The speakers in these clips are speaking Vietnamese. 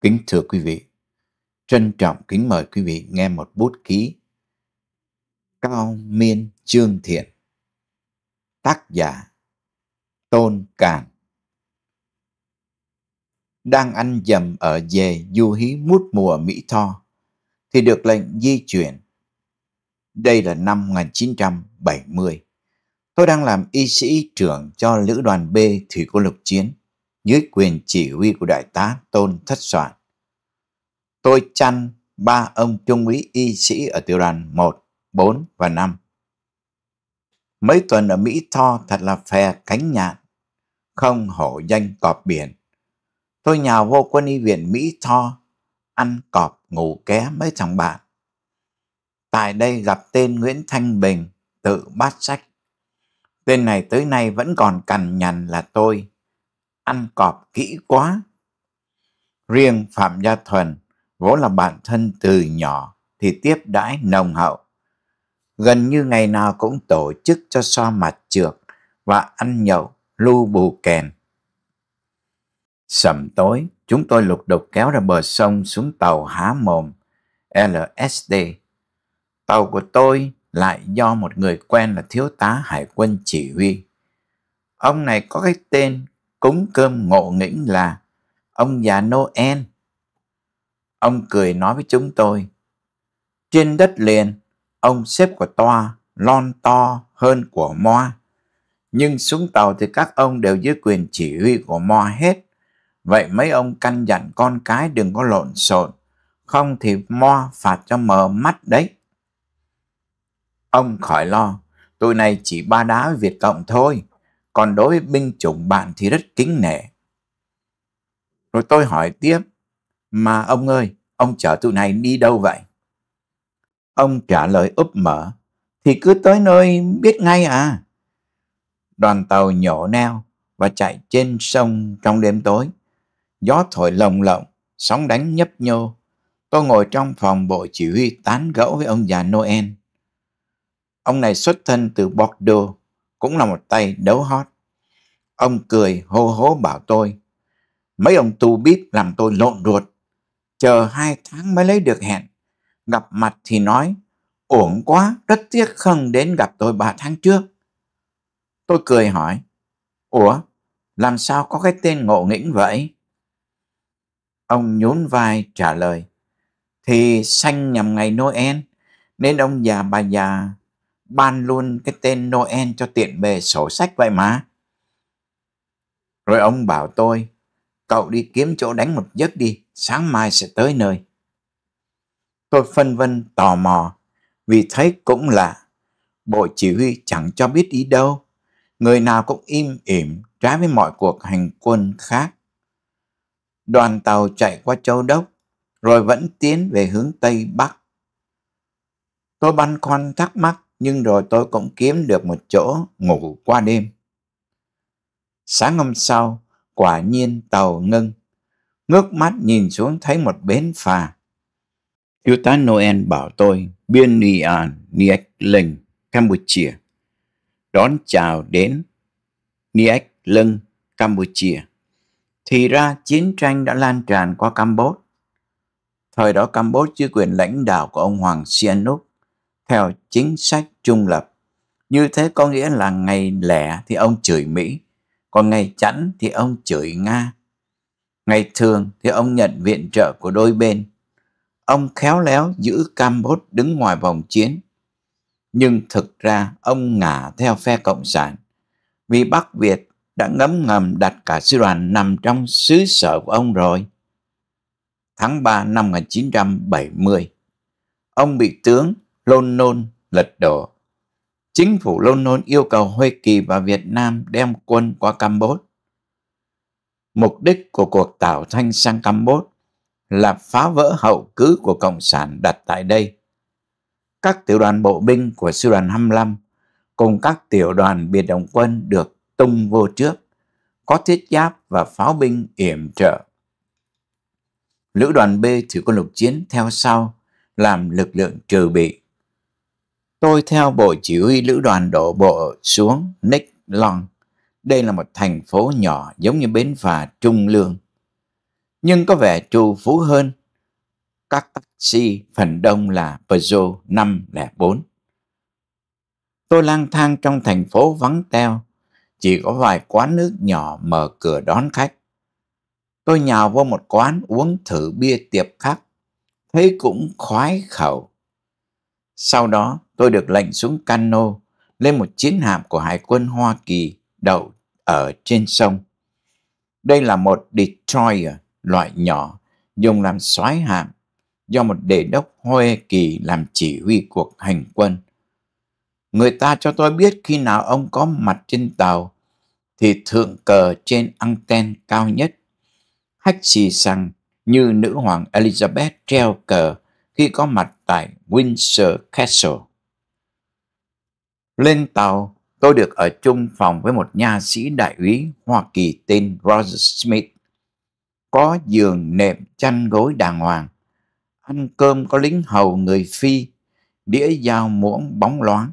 Kính thưa quý vị, trân trọng kính mời quý vị nghe một bút ký Cao Miên Trương Thiện Tác giả Tôn Càn Đang ăn dầm ở về du hí mút mùa Mỹ Tho thì được lệnh di chuyển. Đây là năm 1970. Tôi đang làm y sĩ trưởng cho lữ đoàn B Thủy quân Lục Chiến dưới quyền chỉ huy của đại tá Tôn Thất Soạn. Tôi chăn ba ông trung úy y sĩ ở tiểu đoàn 1, 4 và 5. Mấy tuần ở Mỹ Tho thật là phè cánh nhạn, không hổ danh cọp biển. Tôi nhào vô quân y viện Mỹ Tho, ăn cọp ngủ ké mấy thằng bạn. Tại đây gặp tên Nguyễn Thanh Bình, tự bát sách. Tên này tới nay vẫn còn cằn nhằn là tôi ăn cọp kỹ quá. Riêng Phạm Gia Thuần vốn là bạn thân từ nhỏ thì tiếp đãi nồng hậu. Gần như ngày nào cũng tổ chức cho so mặt trượt và ăn nhậu lu bù kèn. Sầm tối, chúng tôi lục đục kéo ra bờ sông xuống tàu há mồm LSD. Tàu của tôi lại do một người quen là thiếu tá hải quân chỉ huy. Ông này có cái tên cúng cơm ngộ nghĩnh là ông già Noel. Ông cười nói với chúng tôi, trên đất liền, ông xếp của toa lon to hơn của Moa. Nhưng xuống tàu thì các ông đều dưới quyền chỉ huy của Moa hết. Vậy mấy ông căn dặn con cái đừng có lộn xộn, không thì Moa phạt cho mờ mắt đấy. Ông khỏi lo, tụi này chỉ ba đá Việt Cộng thôi còn đối với binh chủng bạn thì rất kính nể. Rồi tôi hỏi tiếp, mà ông ơi, ông chở tụi này đi đâu vậy? Ông trả lời úp mở, thì cứ tới nơi biết ngay à. Đoàn tàu nhổ neo và chạy trên sông trong đêm tối. Gió thổi lồng lộng, sóng đánh nhấp nhô. Tôi ngồi trong phòng bộ chỉ huy tán gẫu với ông già Noel. Ông này xuất thân từ Bordeaux, cũng là một tay đấu hót. Ông cười hô hố bảo tôi, mấy ông tu bíp làm tôi lộn ruột, chờ hai tháng mới lấy được hẹn. Gặp mặt thì nói, ổn quá, rất tiếc không đến gặp tôi ba tháng trước. Tôi cười hỏi, ủa, làm sao có cái tên ngộ nghĩnh vậy? Ông nhún vai trả lời, thì sanh nhằm ngày Noel, nên ông già bà già ban luôn cái tên Noel cho tiện bề sổ sách vậy mà. Rồi ông bảo tôi, cậu đi kiếm chỗ đánh một giấc đi, sáng mai sẽ tới nơi. Tôi phân vân tò mò, vì thấy cũng lạ, bộ chỉ huy chẳng cho biết ý đâu, người nào cũng im ỉm trái với mọi cuộc hành quân khác. Đoàn tàu chạy qua châu Đốc, rồi vẫn tiến về hướng Tây Bắc. Tôi băn khoăn thắc mắc nhưng rồi tôi cũng kiếm được một chỗ ngủ qua đêm. Sáng hôm sau, quả nhiên tàu ngưng. Ngước mắt nhìn xuống thấy một bến phà. Thiếu tá Noel bảo tôi biên ni an Niek Linh, Campuchia. Đón chào đến Niek Linh, Campuchia. Thì ra chiến tranh đã lan tràn qua Campuchia. Thời đó Campuchia chưa quyền lãnh đạo của ông Hoàng Sihanouk theo chính sách trung lập. Như thế có nghĩa là ngày lẻ thì ông chửi Mỹ, còn ngày chẵn thì ông chửi Nga. Ngày thường thì ông nhận viện trợ của đôi bên. Ông khéo léo giữ Campuchia đứng ngoài vòng chiến. Nhưng thực ra ông ngả theo phe Cộng sản vì Bắc Việt đã ngấm ngầm đặt cả sư đoàn nằm trong xứ sở của ông rồi. Tháng 3 năm 1970, ông bị tướng Lôn Nôn lật đổ. Chính phủ Lôn Nôn yêu cầu Hoa Kỳ và Việt Nam đem quân qua Campuchia. Mục đích của cuộc tảo thanh sang Campuchia là phá vỡ hậu cứ của Cộng sản đặt tại đây. Các tiểu đoàn bộ binh của sư đoàn 25 cùng các tiểu đoàn biệt động quân được tung vô trước, có thiết giáp và pháo binh yểm trợ. Lữ đoàn B thủy quân lục chiến theo sau làm lực lượng trừ bị. Tôi theo bộ chỉ huy lữ đoàn đổ bộ xuống Nick Long. Đây là một thành phố nhỏ giống như bến phà trung lương. Nhưng có vẻ trù phú hơn. Các taxi phần đông là Peugeot 504. Tôi lang thang trong thành phố vắng teo. Chỉ có vài quán nước nhỏ mở cửa đón khách. Tôi nhào vô một quán uống thử bia tiệp khắc. Thấy cũng khoái khẩu. Sau đó tôi được lệnh xuống Cano lên một chiến hạm của Hải quân Hoa Kỳ đậu ở trên sông. Đây là một destroyer loại nhỏ dùng làm soái hạm do một đề đốc Hoa Kỳ làm chỉ huy cuộc hành quân. Người ta cho tôi biết khi nào ông có mặt trên tàu thì thượng cờ trên anten cao nhất. Hách xì xăng như nữ hoàng Elizabeth treo cờ khi có mặt tại Windsor Castle. Lên tàu, tôi được ở chung phòng với một nha sĩ đại úy Hoa Kỳ tên Roger Smith. Có giường nệm chăn gối đàng hoàng. Ăn cơm có lính hầu người Phi, đĩa dao muỗng bóng loáng,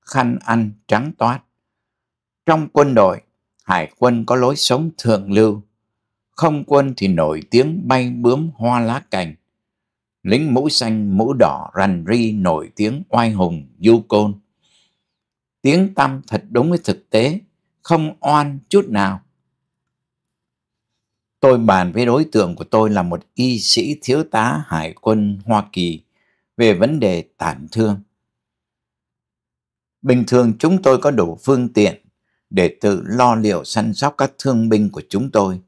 khăn ăn trắng toát. Trong quân đội, hải quân có lối sống thượng lưu. Không quân thì nổi tiếng bay bướm hoa lá cành. Lính mũ xanh, mũ đỏ, rằn ri nổi tiếng oai hùng, du côn tiếng tăm thật đúng với thực tế, không oan chút nào. Tôi bàn với đối tượng của tôi là một y sĩ thiếu tá hải quân Hoa Kỳ về vấn đề tản thương. Bình thường chúng tôi có đủ phương tiện để tự lo liệu săn sóc các thương binh của chúng tôi.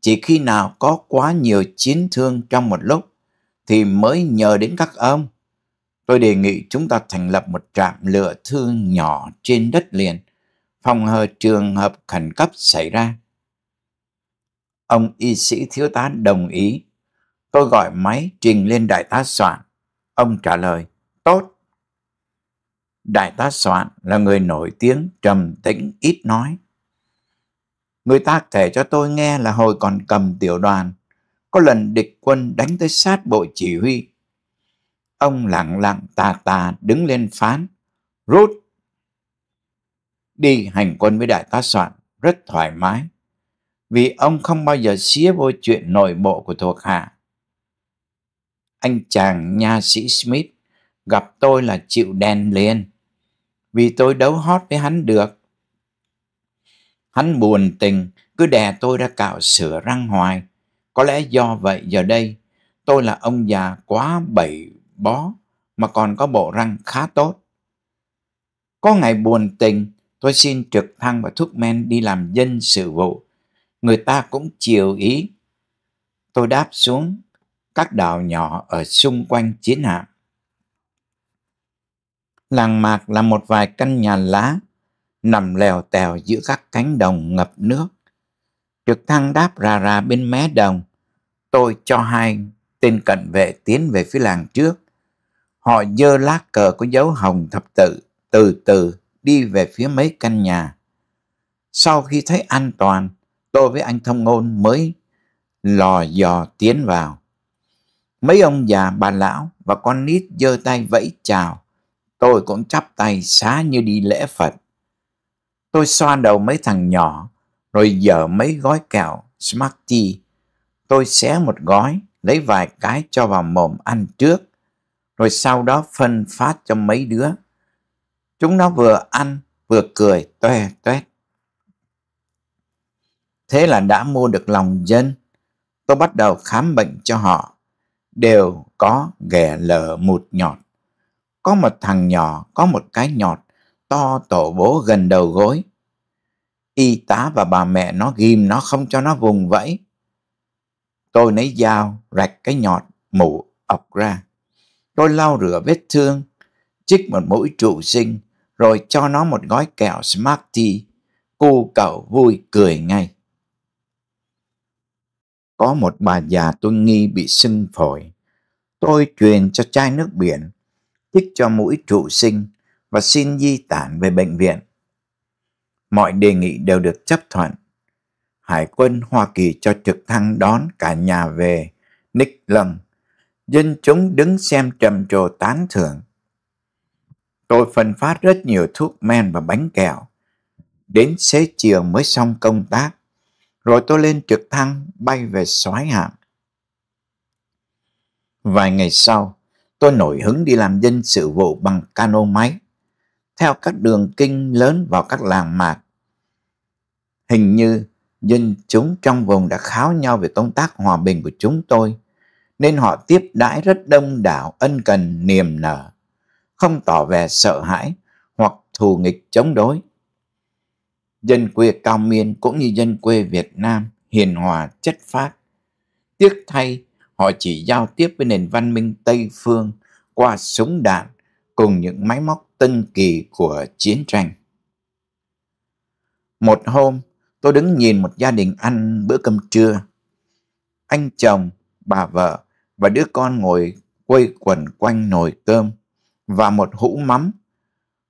Chỉ khi nào có quá nhiều chiến thương trong một lúc thì mới nhờ đến các ông Tôi đề nghị chúng ta thành lập một trạm lửa thương nhỏ trên đất liền, phòng hờ trường hợp khẩn cấp xảy ra. Ông y sĩ thiếu tá đồng ý. Tôi gọi máy trình lên đại tá soạn. Ông trả lời, tốt. Đại tá soạn là người nổi tiếng trầm tĩnh ít nói. Người ta kể cho tôi nghe là hồi còn cầm tiểu đoàn, có lần địch quân đánh tới sát bộ chỉ huy Ông lặng lặng tà tà đứng lên phán, rút. Đi hành quân với đại tá soạn rất thoải mái, vì ông không bao giờ xía vô chuyện nội bộ của thuộc hạ. Anh chàng nha sĩ Smith gặp tôi là chịu đèn liền, vì tôi đấu hót với hắn được. Hắn buồn tình, cứ đè tôi ra cạo sửa răng hoài. Có lẽ do vậy giờ đây, tôi là ông già quá bảy bó mà còn có bộ răng khá tốt. Có ngày buồn tình, tôi xin trực thăng và thuốc men đi làm dân sự vụ. Người ta cũng chiều ý. Tôi đáp xuống các đảo nhỏ ở xung quanh chiến hạm. Làng Mạc là một vài căn nhà lá nằm lèo tèo giữa các cánh đồng ngập nước. Trực thăng đáp rà rà bên mé đồng. Tôi cho hai tên cận vệ tiến về phía làng trước. Họ dơ lá cờ có dấu hồng thập tự, từ từ đi về phía mấy căn nhà. Sau khi thấy an toàn, tôi với anh Thông Ngôn mới lò dò tiến vào. Mấy ông già, bà lão và con nít giơ tay vẫy chào. Tôi cũng chắp tay xá như đi lễ Phật. Tôi xoa đầu mấy thằng nhỏ, rồi dở mấy gói kẹo Smarty. Tôi xé một gói, lấy vài cái cho vào mồm ăn trước rồi sau đó phân phát cho mấy đứa. Chúng nó vừa ăn vừa cười toe toét. Thế là đã mua được lòng dân. Tôi bắt đầu khám bệnh cho họ. Đều có ghẻ lở một nhọt. Có một thằng nhỏ, có một cái nhọt to tổ bố gần đầu gối. Y tá và bà mẹ nó ghim nó không cho nó vùng vẫy. Tôi lấy dao rạch cái nhọt mũ ọc ra. Tôi lau rửa vết thương, chích một mũi trụ sinh, rồi cho nó một gói kẹo Smartie. Cô cậu vui cười ngay. Có một bà già tôi nghi bị sưng phổi. Tôi truyền cho chai nước biển, thích cho mũi trụ sinh và xin di tản về bệnh viện. Mọi đề nghị đều được chấp thuận. Hải quân Hoa Kỳ cho trực thăng đón cả nhà về Nick Lâm dân chúng đứng xem trầm trồ tán thưởng. Tôi phân phát rất nhiều thuốc men và bánh kẹo. Đến xế chiều mới xong công tác, rồi tôi lên trực thăng bay về soái hạm. Vài ngày sau, tôi nổi hứng đi làm dân sự vụ bằng cano máy, theo các đường kinh lớn vào các làng mạc. Hình như dân chúng trong vùng đã kháo nhau về công tác hòa bình của chúng tôi nên họ tiếp đãi rất đông đảo ân cần niềm nở, không tỏ vẻ sợ hãi hoặc thù nghịch chống đối. Dân quê cao miên cũng như dân quê Việt Nam hiền hòa chất phát, Tiếc thay, họ chỉ giao tiếp với nền văn minh Tây Phương qua súng đạn cùng những máy móc tân kỳ của chiến tranh. Một hôm, tôi đứng nhìn một gia đình ăn bữa cơm trưa. Anh chồng, bà vợ và đứa con ngồi quây quần quanh nồi cơm và một hũ mắm.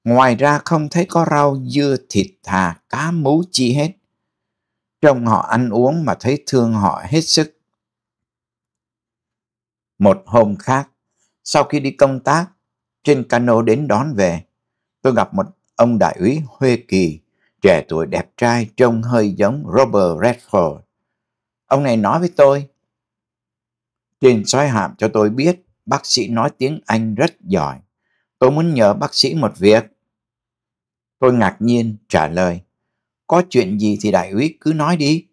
Ngoài ra không thấy có rau, dưa, thịt, thà, cá, mú chi hết. Trông họ ăn uống mà thấy thương họ hết sức. Một hôm khác, sau khi đi công tác, trên cano đến đón về, tôi gặp một ông đại úy Huê Kỳ, trẻ tuổi đẹp trai trông hơi giống Robert Redford. Ông này nói với tôi, trên soi hàm cho tôi biết bác sĩ nói tiếng Anh rất giỏi. Tôi muốn nhờ bác sĩ một việc. Tôi ngạc nhiên trả lời. Có chuyện gì thì đại úy cứ nói đi.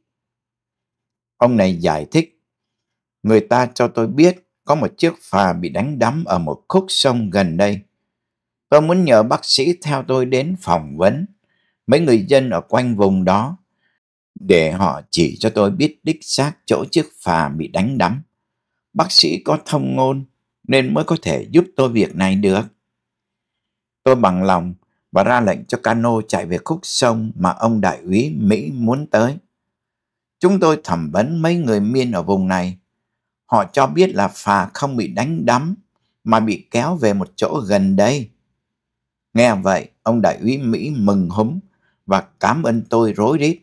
Ông này giải thích. Người ta cho tôi biết có một chiếc phà bị đánh đắm ở một khúc sông gần đây. Tôi muốn nhờ bác sĩ theo tôi đến phỏng vấn mấy người dân ở quanh vùng đó để họ chỉ cho tôi biết đích xác chỗ chiếc phà bị đánh đắm bác sĩ có thông ngôn nên mới có thể giúp tôi việc này được. Tôi bằng lòng và ra lệnh cho cano chạy về khúc sông mà ông đại úy Mỹ muốn tới. Chúng tôi thẩm vấn mấy người miên ở vùng này. Họ cho biết là phà không bị đánh đắm mà bị kéo về một chỗ gần đây. Nghe vậy, ông đại úy Mỹ mừng húm và cảm ơn tôi rối rít.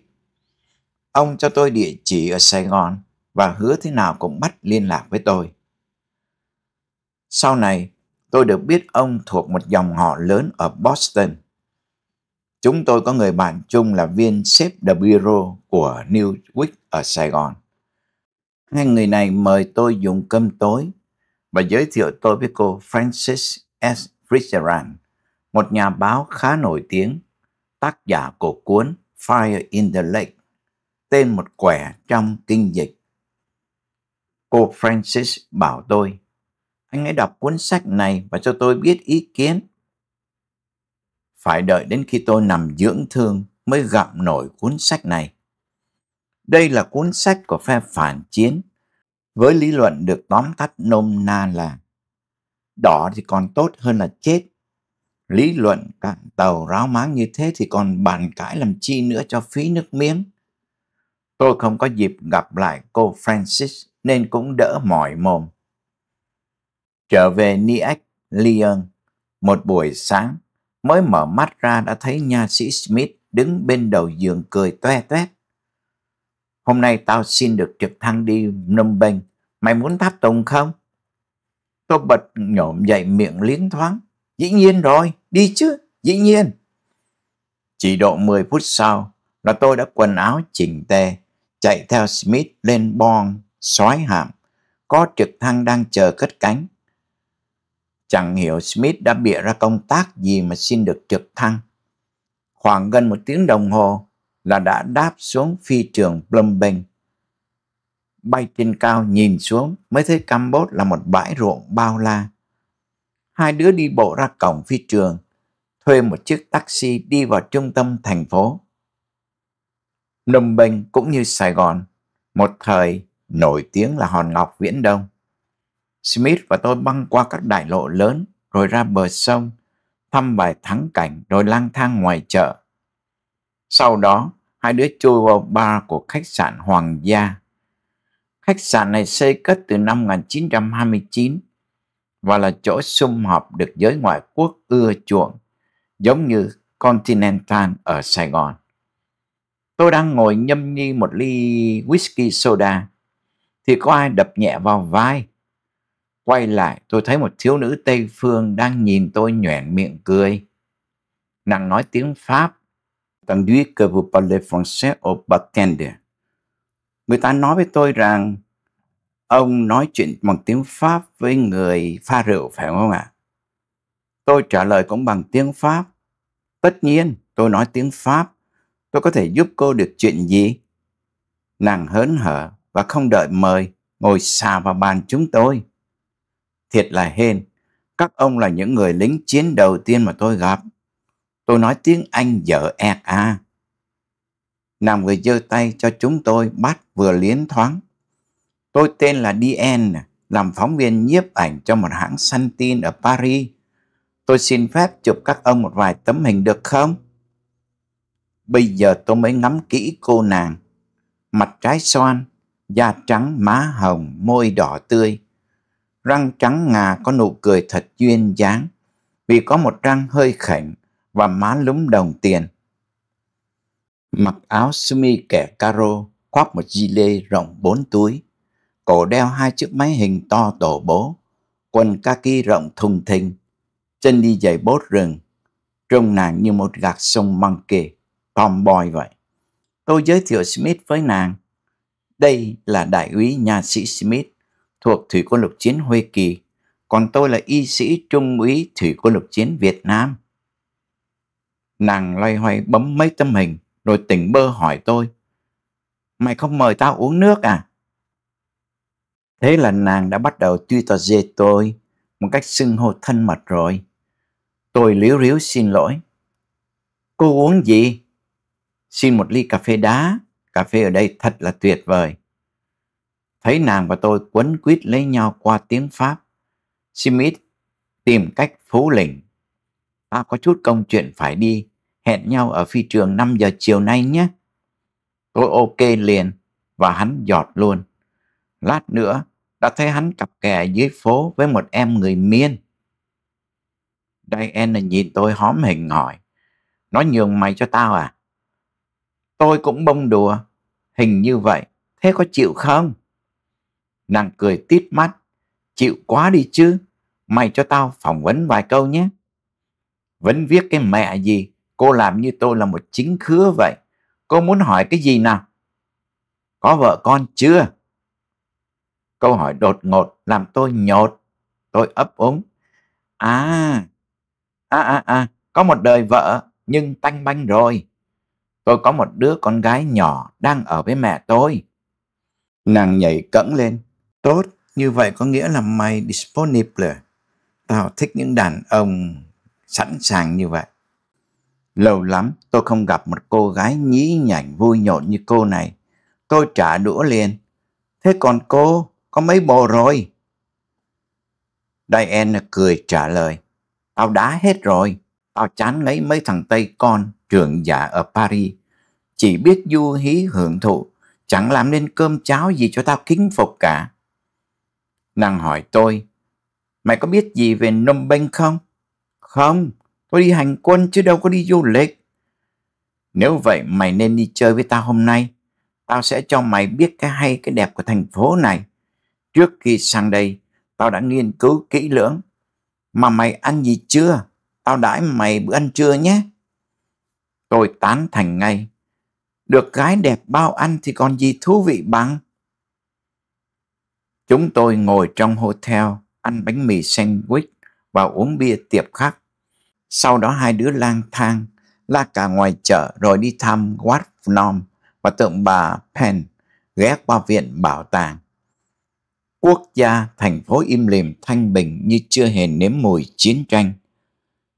Ông cho tôi địa chỉ ở Sài Gòn và hứa thế nào cũng bắt liên lạc với tôi. Sau này, tôi được biết ông thuộc một dòng họ lớn ở Boston. Chúng tôi có người bạn chung là viên sếp The Bureau của Newsweek ở Sài Gòn. Hai người này mời tôi dùng cơm tối và giới thiệu tôi với cô Francis S. Fitzgerald, một nhà báo khá nổi tiếng, tác giả của cuốn Fire in the Lake, tên một quẻ trong kinh dịch Cô Francis bảo tôi, anh hãy đọc cuốn sách này và cho tôi biết ý kiến. Phải đợi đến khi tôi nằm dưỡng thương mới gặm nổi cuốn sách này. Đây là cuốn sách của phe phản chiến, với lý luận được tóm tắt nôm na là đỏ thì còn tốt hơn là chết. Lý luận cạn tàu ráo máng như thế thì còn bàn cãi làm chi nữa cho phí nước miếng. Tôi không có dịp gặp lại cô Francis nên cũng đỡ mỏi mồm. Trở về Niac, Lyon, một buổi sáng, mới mở mắt ra đã thấy nha sĩ Smith đứng bên đầu giường cười toe toét. Hôm nay tao xin được trực thăng đi Phnom Penh, mày muốn tháp tùng không? Tôi bật nhổm dậy miệng liến thoáng, dĩ nhiên rồi, đi chứ, dĩ nhiên. Chỉ độ 10 phút sau là tôi đã quần áo chỉnh tề, chạy theo Smith lên bon sói hàm, có trực thăng đang chờ cất cánh. Chẳng hiểu Smith đã bịa ra công tác gì mà xin được trực thăng. Khoảng gần một tiếng đồng hồ là đã đáp xuống phi trường Plumbing. Bay trên cao nhìn xuống mới thấy Campuchia là một bãi ruộng bao la. Hai đứa đi bộ ra cổng phi trường, thuê một chiếc taxi đi vào trung tâm thành phố. Đồng Bình cũng như Sài Gòn, một thời nổi tiếng là hòn ngọc viễn đông. Smith và tôi băng qua các đại lộ lớn rồi ra bờ sông, thăm vài thắng cảnh rồi lang thang ngoài chợ. Sau đó, hai đứa chui vào bar của khách sạn Hoàng gia. Khách sạn này xây cất từ năm 1929 và là chỗ sum họp được giới ngoại quốc ưa chuộng, giống như Continental ở Sài Gòn. Tôi đang ngồi nhâm nhi một ly whisky soda thì có ai đập nhẹ vào vai. Quay lại tôi thấy một thiếu nữ Tây Phương đang nhìn tôi nhoẻn miệng cười. Nàng nói tiếng Pháp. Tandis que vous parlez français au bartender. Người ta nói với tôi rằng ông nói chuyện bằng tiếng Pháp với người pha rượu phải không ạ? Tôi trả lời cũng bằng tiếng Pháp. Tất nhiên, tôi nói tiếng Pháp. Tôi có thể giúp cô được chuyện gì? Nàng hớn hở và không đợi mời ngồi xà vào bàn chúng tôi. Thiệt là hên, các ông là những người lính chiến đầu tiên mà tôi gặp. Tôi nói tiếng Anh dở ẹc à. nam người giơ tay cho chúng tôi bắt vừa liến thoáng. Tôi tên là DN, làm phóng viên nhiếp ảnh cho một hãng săn tin ở Paris. Tôi xin phép chụp các ông một vài tấm hình được không? Bây giờ tôi mới ngắm kỹ cô nàng. Mặt trái xoan, da trắng má hồng, môi đỏ tươi. Răng trắng ngà có nụ cười thật duyên dáng, vì có một răng hơi khảnh và má lúm đồng tiền. Mặc áo sumi kẻ caro, khoác một di lê rộng bốn túi. Cổ đeo hai chiếc máy hình to tổ bố, quần kaki rộng thùng thình, chân đi giày bốt rừng. Trông nàng như một gạc sông măng kề, tomboy vậy. Tôi giới thiệu Smith với nàng, đây là đại úy nhà sĩ Smith thuộc Thủy quân lục chiến Hoa Kỳ, còn tôi là y sĩ trung úy Thủy quân lục chiến Việt Nam. Nàng loay hoay bấm mấy tấm hình rồi tỉnh bơ hỏi tôi. Mày không mời tao uống nước à? Thế là nàng đã bắt đầu tuy tỏ dê tôi một cách xưng hô thân mật rồi. Tôi liếu riếu xin lỗi. Cô uống gì? Xin một ly cà phê đá cà phê ở đây thật là tuyệt vời. Thấy nàng và tôi quấn quýt lấy nhau qua tiếng Pháp, Smith tìm cách phú lỉnh. Ta có chút công chuyện phải đi, hẹn nhau ở phi trường 5 giờ chiều nay nhé. Tôi ok liền và hắn giọt luôn. Lát nữa đã thấy hắn cặp kè dưới phố với một em người miên. Diana nhìn tôi hóm hình hỏi. Nó nhường mày cho tao à? Tôi cũng bông đùa, hình như vậy, thế có chịu không? Nàng cười tít mắt, chịu quá đi chứ, mày cho tao phỏng vấn vài câu nhé. Vẫn viết cái mẹ gì, cô làm như tôi là một chính khứa vậy, cô muốn hỏi cái gì nào? Có vợ con chưa? Câu hỏi đột ngột làm tôi nhột, tôi ấp úng. À, à à à, có một đời vợ nhưng tanh banh rồi tôi có một đứa con gái nhỏ đang ở với mẹ tôi. Nàng nhảy cẫng lên. Tốt, như vậy có nghĩa là mày disponible. Tao thích những đàn ông sẵn sàng như vậy. Lâu lắm tôi không gặp một cô gái nhí nhảnh vui nhộn như cô này. Tôi trả đũa liền. Thế còn cô có mấy bồ rồi? Diana cười trả lời. Tao đã hết rồi. Tao chán ngấy mấy thằng Tây con trưởng giả ở Paris, chỉ biết du hí hưởng thụ, chẳng làm nên cơm cháo gì cho tao kính phục cả. Nàng hỏi tôi, mày có biết gì về Nôm Bênh không? Không, tôi đi hành quân chứ đâu có đi du lịch. Nếu vậy mày nên đi chơi với tao hôm nay. Tao sẽ cho mày biết cái hay cái đẹp của thành phố này. Trước khi sang đây, tao đã nghiên cứu kỹ lưỡng. Mà mày ăn gì chưa? Tao đãi mày bữa ăn trưa nhé. Tôi tán thành ngay. Được gái đẹp bao ăn thì còn gì thú vị bằng. Chúng tôi ngồi trong hotel, ăn bánh mì sandwich và uống bia tiệp khắc. Sau đó hai đứa lang thang, la cả ngoài chợ rồi đi thăm Wat Phnom và tượng bà Penn ghé qua viện bảo tàng. Quốc gia thành phố im lìm thanh bình như chưa hề nếm mùi chiến tranh.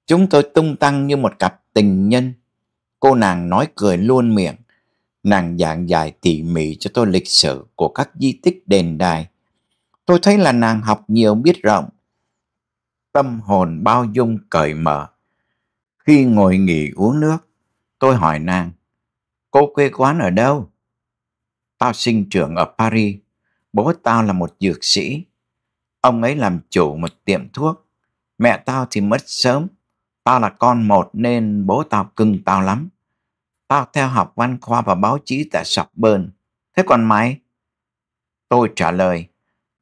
Chúng tôi tung tăng như một cặp tình nhân Cô nàng nói cười luôn miệng. Nàng giảng giải tỉ mỉ cho tôi lịch sử của các di tích đền đài. Tôi thấy là nàng học nhiều biết rộng. Tâm hồn bao dung cởi mở. Khi ngồi nghỉ uống nước, tôi hỏi nàng, cô quê quán ở đâu? Tao sinh trưởng ở Paris, bố tao là một dược sĩ. Ông ấy làm chủ một tiệm thuốc, mẹ tao thì mất sớm Tao là con một nên bố tao cưng tao lắm. Tao theo học văn khoa và báo chí tại sọc Sorbonne. Thế còn mày? Tôi trả lời,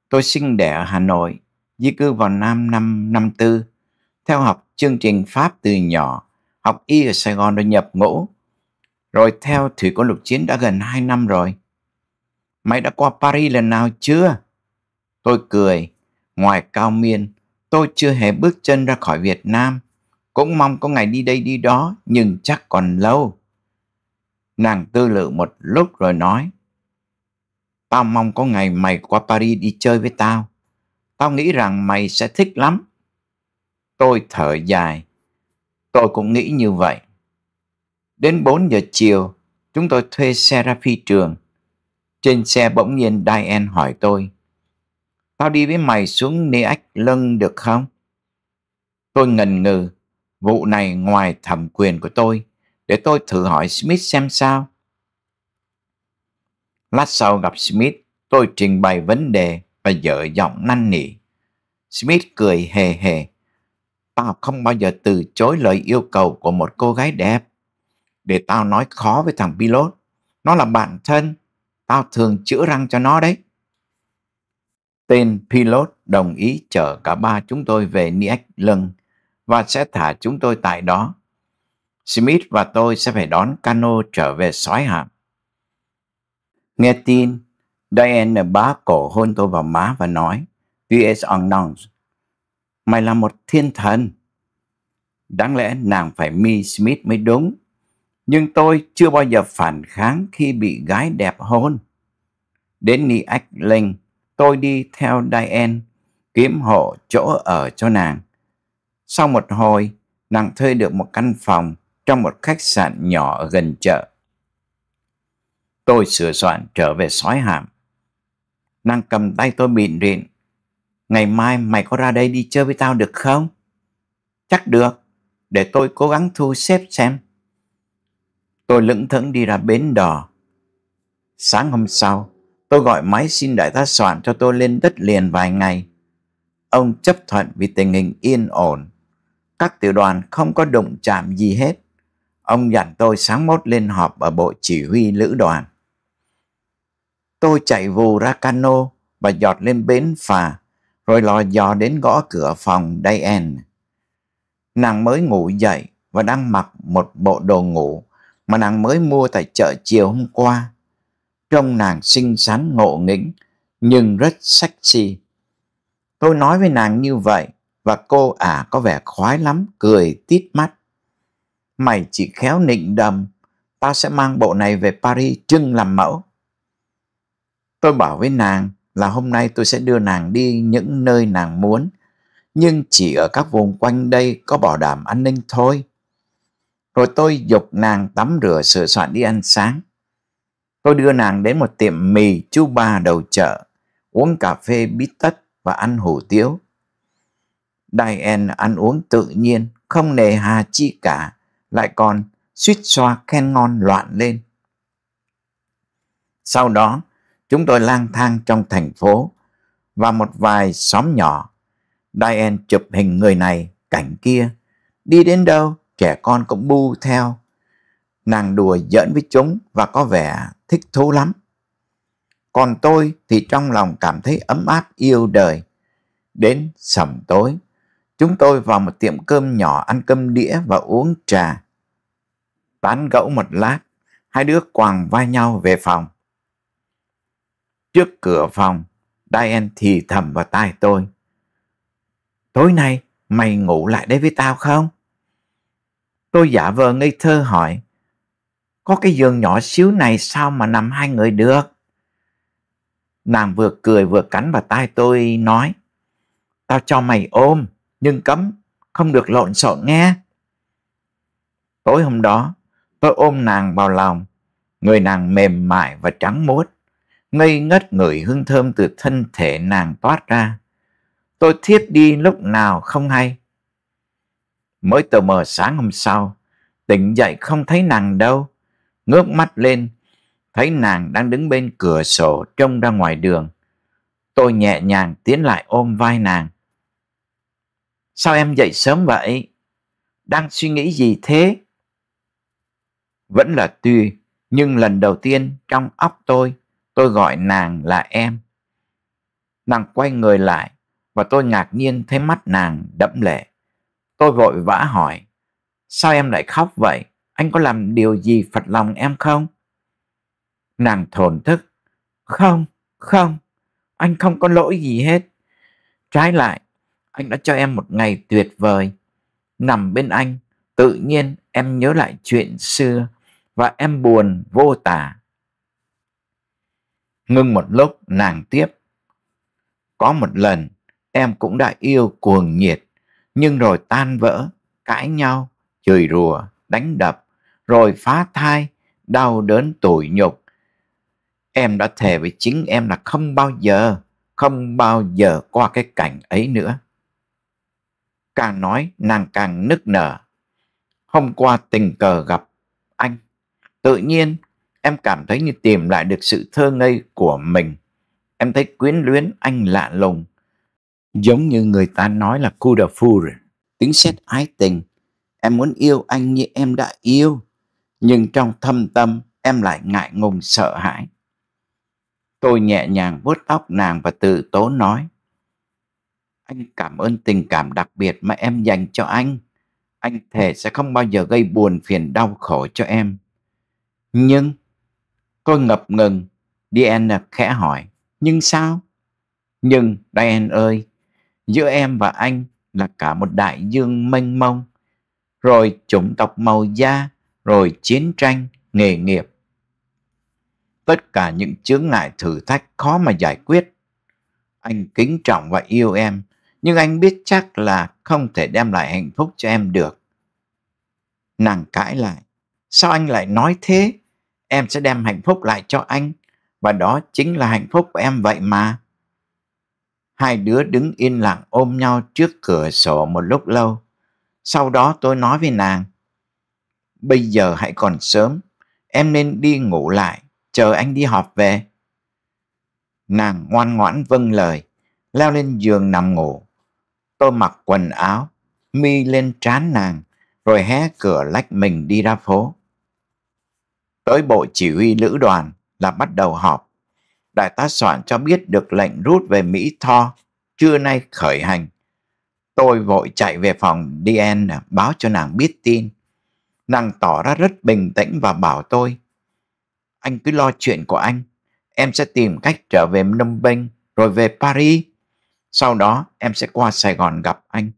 tôi sinh đẻ ở Hà Nội, di cư vào Nam năm năm tư, theo học chương trình Pháp từ nhỏ, học y ở Sài Gòn rồi nhập ngũ, rồi theo thủy quân lục chiến đã gần hai năm rồi. Mày đã qua Paris lần nào chưa? Tôi cười, ngoài cao miên, tôi chưa hề bước chân ra khỏi Việt Nam cũng mong có ngày đi đây đi đó nhưng chắc còn lâu nàng tư lự một lúc rồi nói tao mong có ngày mày qua paris đi chơi với tao tao nghĩ rằng mày sẽ thích lắm tôi thở dài tôi cũng nghĩ như vậy đến bốn giờ chiều chúng tôi thuê xe ra phi trường trên xe bỗng nhiên Diane hỏi tôi Tao đi với mày xuống Neach Lân được không? Tôi ngần ngừ Vụ này ngoài thẩm quyền của tôi, để tôi thử hỏi Smith xem sao. Lát sau gặp Smith, tôi trình bày vấn đề và dở giọng năn nỉ. Smith cười hề hề. Tao không bao giờ từ chối lời yêu cầu của một cô gái đẹp. Để tao nói khó với thằng pilot. Nó là bạn thân. Tao thường chữa răng cho nó đấy. Tên pilot đồng ý chở cả ba chúng tôi về Niek Lưng và sẽ thả chúng tôi tại đó. Smith và tôi sẽ phải đón cano trở về sói hạm. Nghe tin, Diane bá cổ hôn tôi vào má và nói, V.S. Arnolds, mày là một thiên thần. Đáng lẽ nàng phải mi Smith mới đúng, nhưng tôi chưa bao giờ phản kháng khi bị gái đẹp hôn. Đến Niac Linh, tôi đi theo Diane kiếm hộ chỗ ở cho nàng sau một hồi, nàng thuê được một căn phòng trong một khách sạn nhỏ gần chợ. Tôi sửa soạn trở về sói hàm. Nàng cầm tay tôi bịn rịn. Ngày mai mày có ra đây đi chơi với tao được không? Chắc được, để tôi cố gắng thu xếp xem. Tôi lững thững đi ra bến đò. Sáng hôm sau, tôi gọi máy xin đại tá soạn cho tôi lên đất liền vài ngày. Ông chấp thuận vì tình hình yên ổn các tiểu đoàn không có đụng chạm gì hết. Ông dặn tôi sáng mốt lên họp ở bộ chỉ huy lữ đoàn. Tôi chạy vù ra cano và dọt lên bến phà, rồi lò dò đến gõ cửa phòng Diane. Nàng mới ngủ dậy và đang mặc một bộ đồ ngủ mà nàng mới mua tại chợ chiều hôm qua. Trông nàng xinh xắn ngộ nghĩnh nhưng rất sexy. Tôi nói với nàng như vậy và cô ả à có vẻ khoái lắm, cười tít mắt. Mày chỉ khéo nịnh đầm, ta sẽ mang bộ này về Paris trưng làm mẫu. Tôi bảo với nàng là hôm nay tôi sẽ đưa nàng đi những nơi nàng muốn, nhưng chỉ ở các vùng quanh đây có bảo đảm an ninh thôi. Rồi tôi dục nàng tắm rửa sửa soạn đi ăn sáng. Tôi đưa nàng đến một tiệm mì chú ba đầu chợ, uống cà phê bít tất và ăn hủ tiếu. Diane ăn uống tự nhiên, không nề hà chi cả, lại còn suýt xoa khen ngon loạn lên. Sau đó, chúng tôi lang thang trong thành phố và một vài xóm nhỏ. Diane chụp hình người này, cảnh kia. Đi đến đâu, trẻ con cũng bu theo. Nàng đùa giỡn với chúng và có vẻ thích thú lắm. Còn tôi thì trong lòng cảm thấy ấm áp yêu đời. Đến sầm tối, Chúng tôi vào một tiệm cơm nhỏ ăn cơm đĩa và uống trà. Tán gẫu một lát, hai đứa quàng vai nhau về phòng. Trước cửa phòng, Diane thì thầm vào tai tôi. Tối nay, mày ngủ lại đây với tao không? Tôi giả vờ ngây thơ hỏi. Có cái giường nhỏ xíu này sao mà nằm hai người được? Nàng vừa cười vừa cắn vào tai tôi nói. Tao cho mày ôm nhưng cấm không được lộn xộn nghe tối hôm đó tôi ôm nàng vào lòng người nàng mềm mại và trắng muốt ngây ngất ngửi hương thơm từ thân thể nàng toát ra tôi thiết đi lúc nào không hay mới tờ mờ sáng hôm sau tỉnh dậy không thấy nàng đâu ngước mắt lên thấy nàng đang đứng bên cửa sổ trông ra ngoài đường tôi nhẹ nhàng tiến lại ôm vai nàng Sao em dậy sớm vậy? Đang suy nghĩ gì thế? Vẫn là tuy, nhưng lần đầu tiên trong óc tôi, tôi gọi nàng là em. Nàng quay người lại và tôi ngạc nhiên thấy mắt nàng đẫm lệ. Tôi vội vã hỏi, sao em lại khóc vậy? Anh có làm điều gì phật lòng em không? Nàng thổn thức, không, không, anh không có lỗi gì hết. Trái lại, anh đã cho em một ngày tuyệt vời. Nằm bên anh, tự nhiên em nhớ lại chuyện xưa và em buồn vô tả. Ngưng một lúc nàng tiếp. Có một lần em cũng đã yêu cuồng nhiệt, nhưng rồi tan vỡ, cãi nhau, chửi rủa, đánh đập, rồi phá thai, đau đớn tủi nhục. Em đã thề với chính em là không bao giờ, không bao giờ qua cái cảnh ấy nữa. Càng nói nàng càng nức nở. Hôm qua tình cờ gặp anh. Tự nhiên em cảm thấy như tìm lại được sự thơ ngây của mình. Em thấy quyến luyến anh lạ lùng. Giống như người ta nói là coup de foudre, tiếng xét ái tình. Em muốn yêu anh như em đã yêu. Nhưng trong thâm tâm em lại ngại ngùng sợ hãi. Tôi nhẹ nhàng vuốt tóc nàng và tự tố nói. Anh cảm ơn tình cảm đặc biệt mà em dành cho anh. Anh thề sẽ không bao giờ gây buồn phiền đau khổ cho em. Nhưng, tôi ngập ngừng, Diane khẽ hỏi, nhưng sao? Nhưng, Diane ơi, giữa em và anh là cả một đại dương mênh mông. Rồi chủng tộc màu da, rồi chiến tranh, nghề nghiệp. Tất cả những chướng ngại thử thách khó mà giải quyết. Anh kính trọng và yêu em nhưng anh biết chắc là không thể đem lại hạnh phúc cho em được. Nàng cãi lại, sao anh lại nói thế? Em sẽ đem hạnh phúc lại cho anh, và đó chính là hạnh phúc của em vậy mà. Hai đứa đứng yên lặng ôm nhau trước cửa sổ một lúc lâu. Sau đó tôi nói với nàng, bây giờ hãy còn sớm, em nên đi ngủ lại, chờ anh đi họp về. Nàng ngoan ngoãn vâng lời, leo lên giường nằm ngủ. Tôi mặc quần áo, mi lên trán nàng, rồi hé cửa lách mình đi ra phố. Tới bộ chỉ huy lữ đoàn là bắt đầu họp. Đại tá soạn cho biết được lệnh rút về Mỹ Tho, trưa nay khởi hành. Tôi vội chạy về phòng DN báo cho nàng biết tin. Nàng tỏ ra rất bình tĩnh và bảo tôi. Anh cứ lo chuyện của anh, em sẽ tìm cách trở về Phnom Penh rồi về Paris. Sau đó em sẽ qua Sài Gòn gặp anh.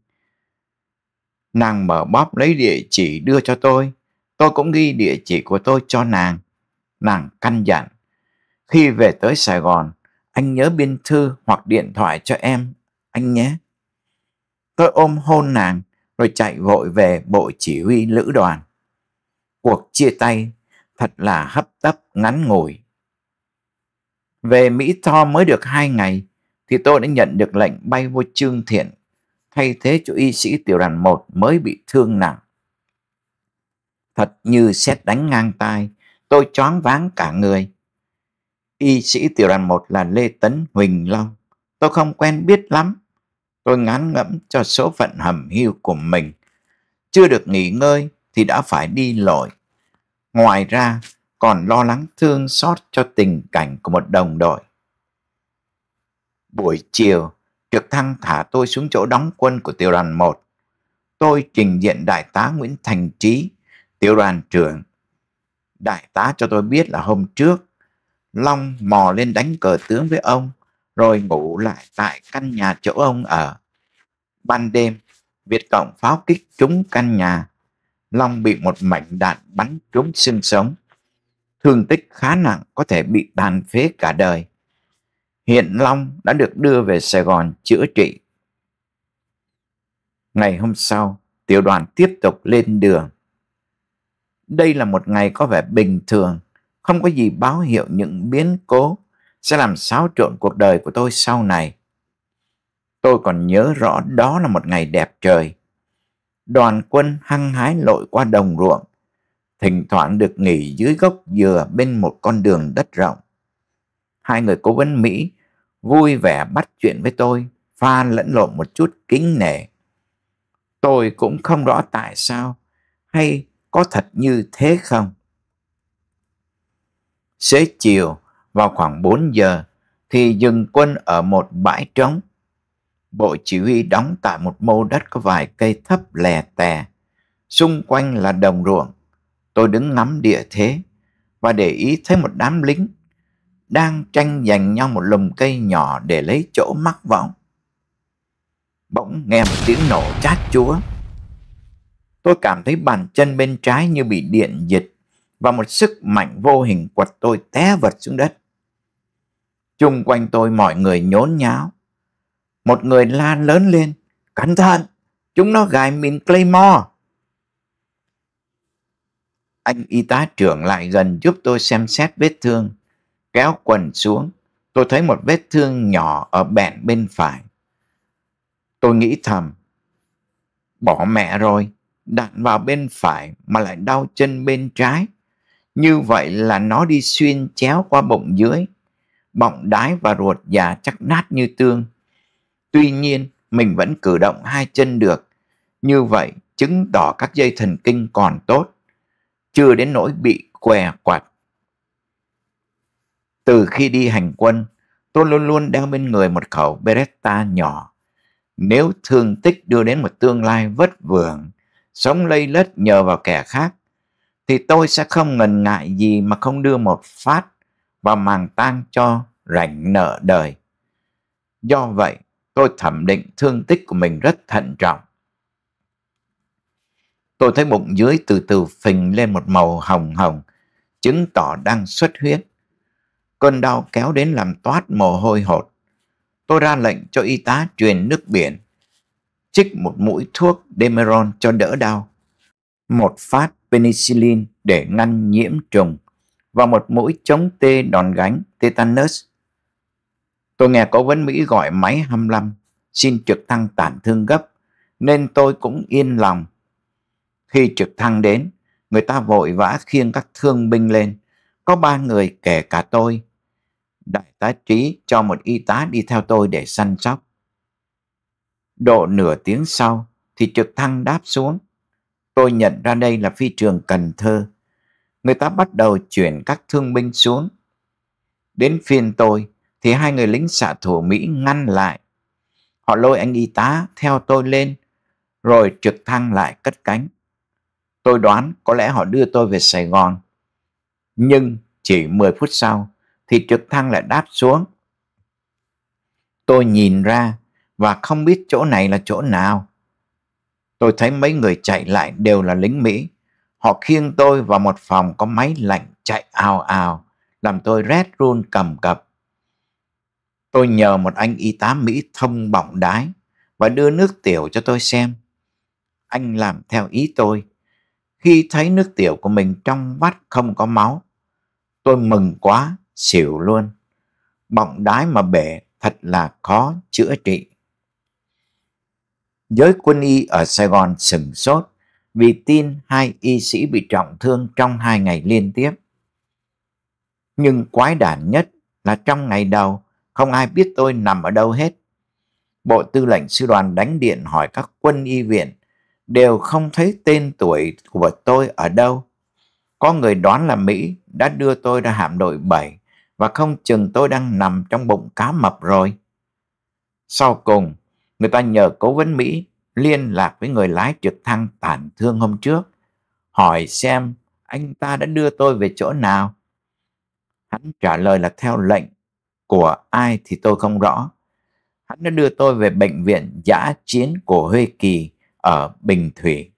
Nàng mở bóp lấy địa chỉ đưa cho tôi. Tôi cũng ghi địa chỉ của tôi cho nàng. Nàng căn dặn. Khi về tới Sài Gòn, anh nhớ biên thư hoặc điện thoại cho em, anh nhé. Tôi ôm hôn nàng rồi chạy vội về bộ chỉ huy lữ đoàn. Cuộc chia tay thật là hấp tấp ngắn ngủi. Về Mỹ Tho mới được hai ngày thì tôi đã nhận được lệnh bay vô Trương Thiện thay thế cho y sĩ tiểu đoàn một mới bị thương nặng. Thật như xét đánh ngang tai, tôi choáng váng cả người. Y sĩ tiểu đoàn một là Lê Tấn Huỳnh Long. Tôi không quen biết lắm. Tôi ngán ngẫm cho số phận hầm hiu của mình. Chưa được nghỉ ngơi thì đã phải đi lội. Ngoài ra, còn lo lắng thương xót cho tình cảnh của một đồng đội. Buổi chiều, trực thăng thả tôi xuống chỗ đóng quân của tiểu đoàn 1. Tôi trình diện đại tá Nguyễn Thành Trí, tiểu đoàn trưởng. Đại tá cho tôi biết là hôm trước, Long mò lên đánh cờ tướng với ông, rồi ngủ lại tại căn nhà chỗ ông ở. Ban đêm, Việt Cộng pháo kích trúng căn nhà. Long bị một mảnh đạn bắn trúng xương sống. Thương tích khá nặng có thể bị tàn phế cả đời. Hiện Long đã được đưa về Sài Gòn chữa trị. Ngày hôm sau, tiểu đoàn tiếp tục lên đường. Đây là một ngày có vẻ bình thường, không có gì báo hiệu những biến cố sẽ làm xáo trộn cuộc đời của tôi sau này. Tôi còn nhớ rõ đó là một ngày đẹp trời. Đoàn quân hăng hái lội qua đồng ruộng, thỉnh thoảng được nghỉ dưới gốc dừa bên một con đường đất rộng. Hai người cố vấn Mỹ vui vẻ bắt chuyện với tôi, pha lẫn lộn một chút kính nể. Tôi cũng không rõ tại sao, hay có thật như thế không? Xế chiều, vào khoảng 4 giờ, thì dừng quân ở một bãi trống. Bộ chỉ huy đóng tại một mô đất có vài cây thấp lè tè. Xung quanh là đồng ruộng. Tôi đứng ngắm địa thế và để ý thấy một đám lính đang tranh giành nhau một lùm cây nhỏ để lấy chỗ mắc võng. Bỗng nghe một tiếng nổ chát chúa. Tôi cảm thấy bàn chân bên trái như bị điện giật và một sức mạnh vô hình quật tôi té vật xuống đất. Chung quanh tôi mọi người nhốn nháo. Một người la lớn lên, cẩn thận, chúng nó gài mình Claymore. Anh y tá trưởng lại gần giúp tôi xem xét vết thương kéo quần xuống, tôi thấy một vết thương nhỏ ở bẹn bên phải. Tôi nghĩ thầm, bỏ mẹ rồi, đặt vào bên phải mà lại đau chân bên trái. Như vậy là nó đi xuyên chéo qua bụng dưới, bọng đái và ruột già chắc nát như tương. Tuy nhiên, mình vẫn cử động hai chân được. Như vậy, chứng tỏ các dây thần kinh còn tốt, chưa đến nỗi bị què quặt. Từ khi đi hành quân, tôi luôn luôn đeo bên người một khẩu Beretta nhỏ. Nếu thương tích đưa đến một tương lai vất vưởng, sống lây lất nhờ vào kẻ khác, thì tôi sẽ không ngần ngại gì mà không đưa một phát vào màng tang cho rảnh nợ đời. Do vậy, tôi thẩm định thương tích của mình rất thận trọng. Tôi thấy bụng dưới từ từ phình lên một màu hồng hồng, chứng tỏ đang xuất huyết cơn đau kéo đến làm toát mồ hôi hột. Tôi ra lệnh cho y tá truyền nước biển, chích một mũi thuốc Demeron cho đỡ đau, một phát penicillin để ngăn nhiễm trùng và một mũi chống tê đòn gánh tetanus. Tôi nghe cố vấn Mỹ gọi máy 25 xin trực thăng tản thương gấp nên tôi cũng yên lòng. Khi trực thăng đến, người ta vội vã khiêng các thương binh lên. Có ba người kể cả tôi đại tá trí cho một y tá đi theo tôi để săn sóc. Độ nửa tiếng sau thì trực thăng đáp xuống. Tôi nhận ra đây là phi trường Cần Thơ. Người ta bắt đầu chuyển các thương binh xuống. Đến phiên tôi thì hai người lính xạ thủ Mỹ ngăn lại. Họ lôi anh y tá theo tôi lên rồi trực thăng lại cất cánh. Tôi đoán có lẽ họ đưa tôi về Sài Gòn. Nhưng chỉ 10 phút sau thì trực thăng lại đáp xuống. Tôi nhìn ra và không biết chỗ này là chỗ nào. Tôi thấy mấy người chạy lại đều là lính Mỹ. Họ khiêng tôi vào một phòng có máy lạnh chạy ào ào, làm tôi rét run cầm cập. Tôi nhờ một anh y tá Mỹ thông bọng đái và đưa nước tiểu cho tôi xem. Anh làm theo ý tôi. Khi thấy nước tiểu của mình trong vắt không có máu, tôi mừng quá xỉu luôn. Bọng đái mà bể thật là khó chữa trị. Giới quân y ở Sài Gòn sừng sốt vì tin hai y sĩ bị trọng thương trong hai ngày liên tiếp. Nhưng quái đản nhất là trong ngày đầu không ai biết tôi nằm ở đâu hết. Bộ tư lệnh sư đoàn đánh điện hỏi các quân y viện đều không thấy tên tuổi của tôi ở đâu. Có người đoán là Mỹ đã đưa tôi ra hạm đội 7 và không chừng tôi đang nằm trong bụng cá mập rồi. Sau cùng, người ta nhờ cố vấn Mỹ liên lạc với người lái trực thăng tàn thương hôm trước, hỏi xem anh ta đã đưa tôi về chỗ nào. Hắn trả lời là theo lệnh của ai thì tôi không rõ. Hắn đã đưa tôi về bệnh viện giã chiến của Huê Kỳ ở Bình Thủy.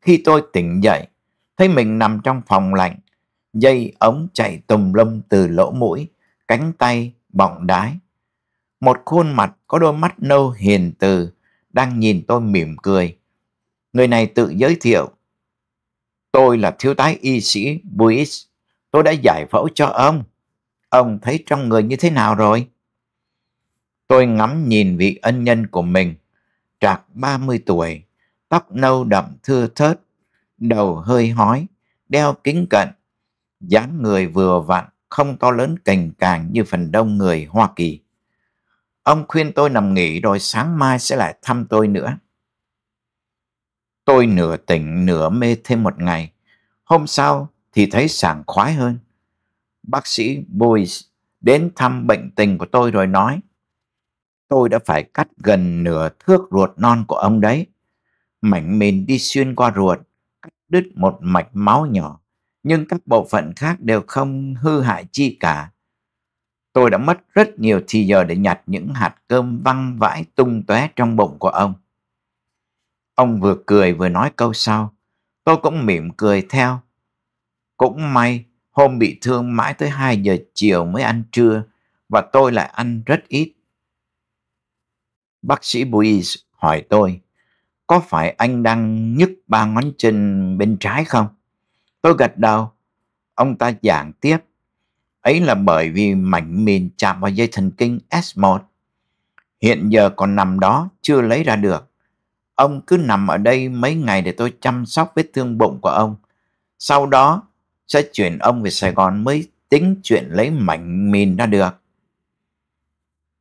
Khi tôi tỉnh dậy, thấy mình nằm trong phòng lạnh, dây ống chạy tùng lông từ lỗ mũi, cánh tay bọng đái. Một khuôn mặt có đôi mắt nâu hiền từ đang nhìn tôi mỉm cười. Người này tự giới thiệu. Tôi là thiếu tá y sĩ Buis. Tôi đã giải phẫu cho ông. Ông thấy trong người như thế nào rồi? Tôi ngắm nhìn vị ân nhân của mình. Trạc 30 tuổi, tóc nâu đậm thưa thớt, đầu hơi hói, đeo kính cận dáng người vừa vặn, không to lớn cành càng như phần đông người Hoa Kỳ. Ông khuyên tôi nằm nghỉ rồi sáng mai sẽ lại thăm tôi nữa. Tôi nửa tỉnh nửa mê thêm một ngày. Hôm sau thì thấy sảng khoái hơn. Bác sĩ Boyce đến thăm bệnh tình của tôi rồi nói. Tôi đã phải cắt gần nửa thước ruột non của ông đấy. Mảnh mìn đi xuyên qua ruột, cắt đứt một mạch máu nhỏ nhưng các bộ phận khác đều không hư hại chi cả. Tôi đã mất rất nhiều thì giờ để nhặt những hạt cơm văng vãi tung tóe trong bụng của ông. Ông vừa cười vừa nói câu sau, tôi cũng mỉm cười theo. Cũng may, hôm bị thương mãi tới 2 giờ chiều mới ăn trưa và tôi lại ăn rất ít. Bác sĩ Buiz hỏi tôi, có phải anh đang nhức ba ngón chân bên trái không? Tôi gật đầu. Ông ta giảng tiếp. Ấy là bởi vì mảnh mìn chạm vào dây thần kinh S1. Hiện giờ còn nằm đó, chưa lấy ra được. Ông cứ nằm ở đây mấy ngày để tôi chăm sóc vết thương bụng của ông. Sau đó sẽ chuyển ông về Sài Gòn mới tính chuyện lấy mảnh mìn ra được.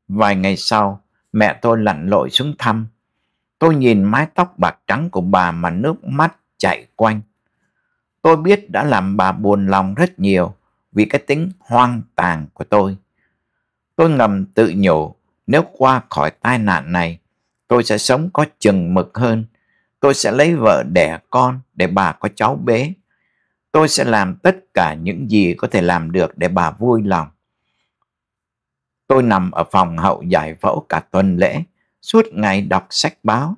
Vài ngày sau, mẹ tôi lặn lội xuống thăm. Tôi nhìn mái tóc bạc trắng của bà mà nước mắt chảy quanh. Tôi biết đã làm bà buồn lòng rất nhiều vì cái tính hoang tàn của tôi. Tôi ngầm tự nhủ nếu qua khỏi tai nạn này, tôi sẽ sống có chừng mực hơn. Tôi sẽ lấy vợ đẻ con để bà có cháu bế. Tôi sẽ làm tất cả những gì có thể làm được để bà vui lòng. Tôi nằm ở phòng hậu giải phẫu cả tuần lễ, suốt ngày đọc sách báo.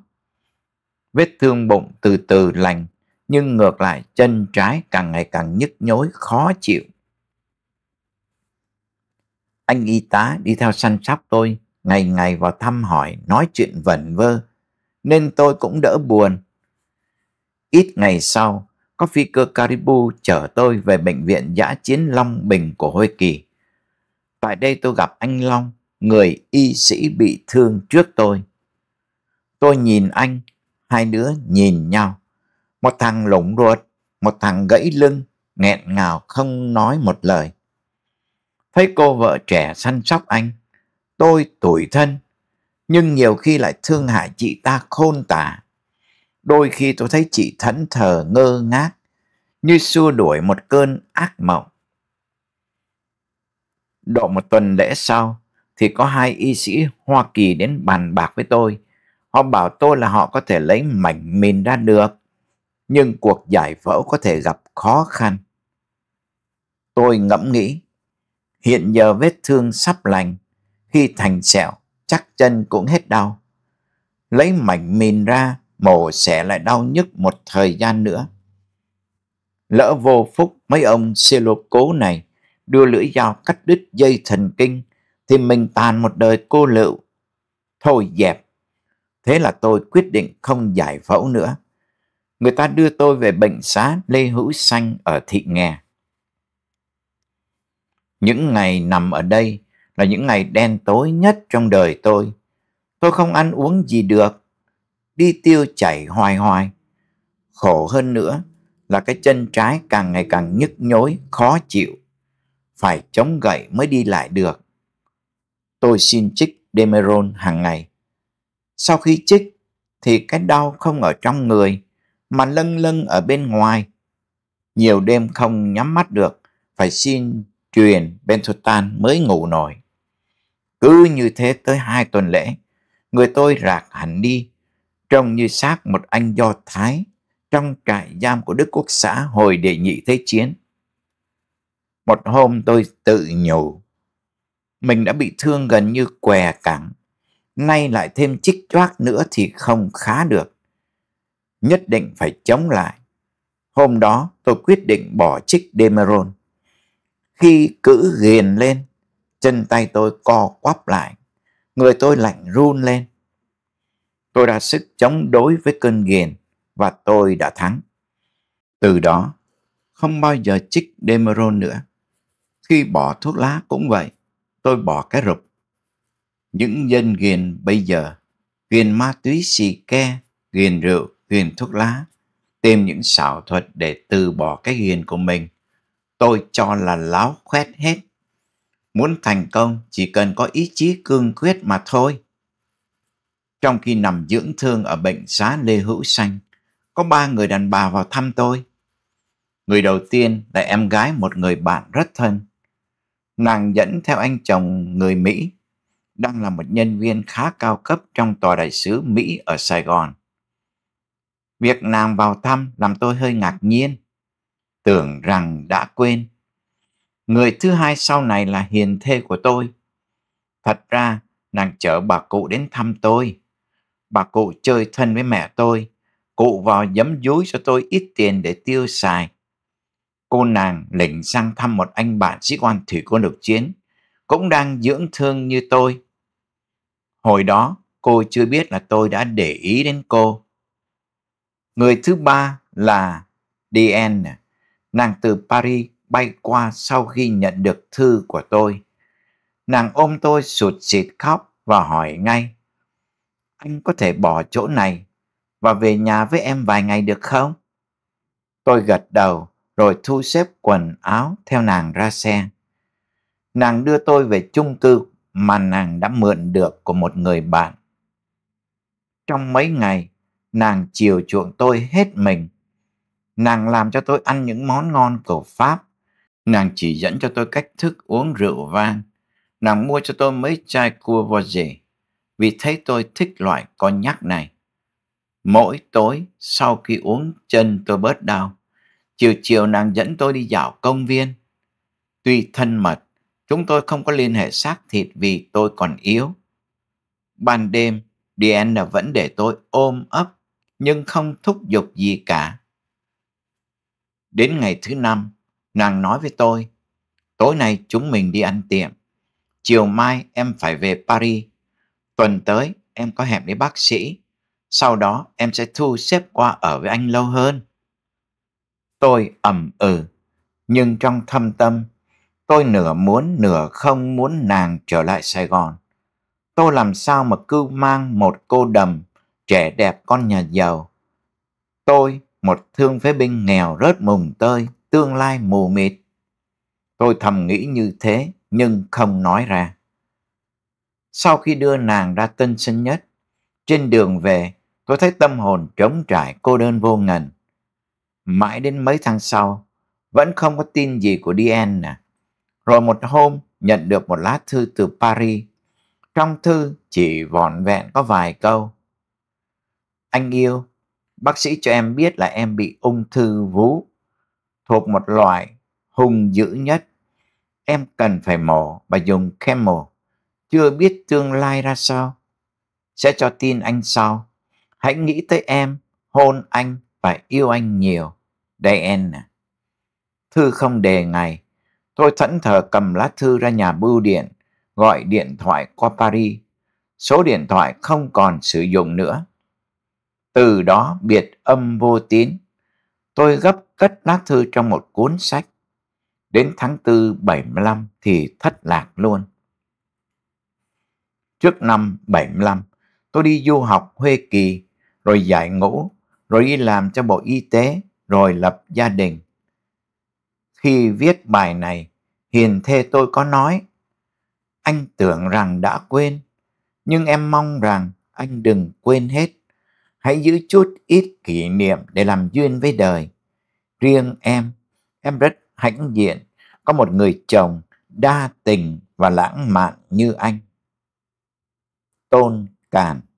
Vết thương bụng từ từ lành, nhưng ngược lại chân trái càng ngày càng nhức nhối khó chịu. Anh y tá đi theo săn sóc tôi, ngày ngày vào thăm hỏi, nói chuyện vẩn vơ, nên tôi cũng đỡ buồn. Ít ngày sau, có phi cơ Caribou chở tôi về bệnh viện giã chiến Long Bình của Hoa Kỳ. Tại đây tôi gặp anh Long, người y sĩ bị thương trước tôi. Tôi nhìn anh, hai đứa nhìn nhau. Một thằng lủng ruột, một thằng gãy lưng, nghẹn ngào không nói một lời. Thấy cô vợ trẻ săn sóc anh, tôi tủi thân, nhưng nhiều khi lại thương hại chị ta khôn tả. Đôi khi tôi thấy chị thẫn thờ ngơ ngác, như xua đuổi một cơn ác mộng. Độ một tuần lễ sau, thì có hai y sĩ Hoa Kỳ đến bàn bạc với tôi. Họ bảo tôi là họ có thể lấy mảnh mìn ra được nhưng cuộc giải phẫu có thể gặp khó khăn. Tôi ngẫm nghĩ, hiện giờ vết thương sắp lành, khi thành sẹo chắc chân cũng hết đau. Lấy mảnh mìn ra, mổ sẽ lại đau nhức một thời gian nữa. Lỡ vô phúc mấy ông xê lô cố này đưa lưỡi dao cắt đứt dây thần kinh thì mình tàn một đời cô lựu. Thôi dẹp, thế là tôi quyết định không giải phẫu nữa người ta đưa tôi về bệnh xá Lê Hữu Xanh ở Thị Nghè. Những ngày nằm ở đây là những ngày đen tối nhất trong đời tôi. Tôi không ăn uống gì được, đi tiêu chảy hoài hoài. Khổ hơn nữa là cái chân trái càng ngày càng nhức nhối, khó chịu. Phải chống gậy mới đi lại được. Tôi xin chích Demerol hàng ngày. Sau khi chích thì cái đau không ở trong người mà lâng lâng ở bên ngoài. Nhiều đêm không nhắm mắt được, phải xin truyền Bentotan mới ngủ nổi. Cứ như thế tới hai tuần lễ, người tôi rạc hẳn đi, trông như xác một anh Do Thái trong trại giam của Đức Quốc xã hồi đệ nhị thế chiến. Một hôm tôi tự nhủ, mình đã bị thương gần như què cẳng, nay lại thêm chích choác nữa thì không khá được nhất định phải chống lại. Hôm đó tôi quyết định bỏ chích Demeron. Khi cữ ghiền lên, chân tay tôi co quắp lại, người tôi lạnh run lên. Tôi đã sức chống đối với cơn ghiền và tôi đã thắng. Từ đó, không bao giờ chích Demeron nữa. Khi bỏ thuốc lá cũng vậy, tôi bỏ cái rụp. Những dân ghiền bây giờ, ghiền ma túy xì ke, ghiền rượu, ghiền thuốc lá, tìm những xảo thuật để từ bỏ cái ghiền của mình. Tôi cho là láo khoét hết. Muốn thành công chỉ cần có ý chí cương quyết mà thôi. Trong khi nằm dưỡng thương ở bệnh xá Lê Hữu Xanh, có ba người đàn bà vào thăm tôi. Người đầu tiên là em gái một người bạn rất thân. Nàng dẫn theo anh chồng người Mỹ, đang là một nhân viên khá cao cấp trong tòa đại sứ Mỹ ở Sài Gòn. Việc nàng vào thăm làm tôi hơi ngạc nhiên, tưởng rằng đã quên. Người thứ hai sau này là hiền thê của tôi. Thật ra, nàng chở bà cụ đến thăm tôi. Bà cụ chơi thân với mẹ tôi, cụ vào giấm dúi cho tôi ít tiền để tiêu xài. Cô nàng lệnh sang thăm một anh bạn sĩ quan thủy quân lục chiến, cũng đang dưỡng thương như tôi. Hồi đó, cô chưa biết là tôi đã để ý đến cô. Người thứ ba là Diane, nàng từ Paris bay qua sau khi nhận được thư của tôi. Nàng ôm tôi sụt sịt khóc và hỏi ngay, anh có thể bỏ chỗ này và về nhà với em vài ngày được không? Tôi gật đầu rồi thu xếp quần áo theo nàng ra xe. Nàng đưa tôi về chung cư mà nàng đã mượn được của một người bạn. Trong mấy ngày, nàng chiều chuộng tôi hết mình. Nàng làm cho tôi ăn những món ngon của Pháp. Nàng chỉ dẫn cho tôi cách thức uống rượu vang. Nàng mua cho tôi mấy chai cua vô rể vì thấy tôi thích loại con nhắc này. Mỗi tối sau khi uống chân tôi bớt đau. Chiều chiều nàng dẫn tôi đi dạo công viên. Tuy thân mật, chúng tôi không có liên hệ xác thịt vì tôi còn yếu. Ban đêm, Diana vẫn để tôi ôm ấp nhưng không thúc giục gì cả. Đến ngày thứ năm, nàng nói với tôi, tối nay chúng mình đi ăn tiệm. Chiều mai em phải về Paris. Tuần tới em có hẹn với bác sĩ. Sau đó em sẽ thu xếp qua ở với anh lâu hơn. Tôi ẩm ừ, nhưng trong thâm tâm, tôi nửa muốn nửa không muốn nàng trở lại Sài Gòn. Tôi làm sao mà cứ mang một cô đầm trẻ đẹp con nhà giàu. Tôi, một thương phế binh nghèo rớt mùng tơi, tương lai mù mịt. Tôi thầm nghĩ như thế nhưng không nói ra. Sau khi đưa nàng ra tân sinh nhất, trên đường về tôi thấy tâm hồn trống trải cô đơn vô ngần. Mãi đến mấy tháng sau, vẫn không có tin gì của Diane. Rồi một hôm nhận được một lá thư từ Paris. Trong thư chỉ vỏn vẹn có vài câu anh yêu, bác sĩ cho em biết là em bị ung thư vú, thuộc một loại hung dữ nhất. Em cần phải mổ và dùng chemo, chưa biết tương lai ra sao. Sẽ cho tin anh sau. Hãy nghĩ tới em, hôn anh và yêu anh nhiều. Diana. Thư không đề ngày. Tôi thẫn thờ cầm lá thư ra nhà bưu điện, gọi điện thoại qua Paris. Số điện thoại không còn sử dụng nữa từ đó biệt âm vô tín. Tôi gấp cất lá thư trong một cuốn sách. Đến tháng 4 75 thì thất lạc luôn. Trước năm 75, tôi đi du học Huê Kỳ, rồi dạy ngũ, rồi đi làm cho Bộ Y tế, rồi lập gia đình. Khi viết bài này, Hiền thê tôi có nói, anh tưởng rằng đã quên, nhưng em mong rằng anh đừng quên hết hãy giữ chút ít kỷ niệm để làm duyên với đời. Riêng em, em rất hãnh diện có một người chồng đa tình và lãng mạn như anh. Tôn càn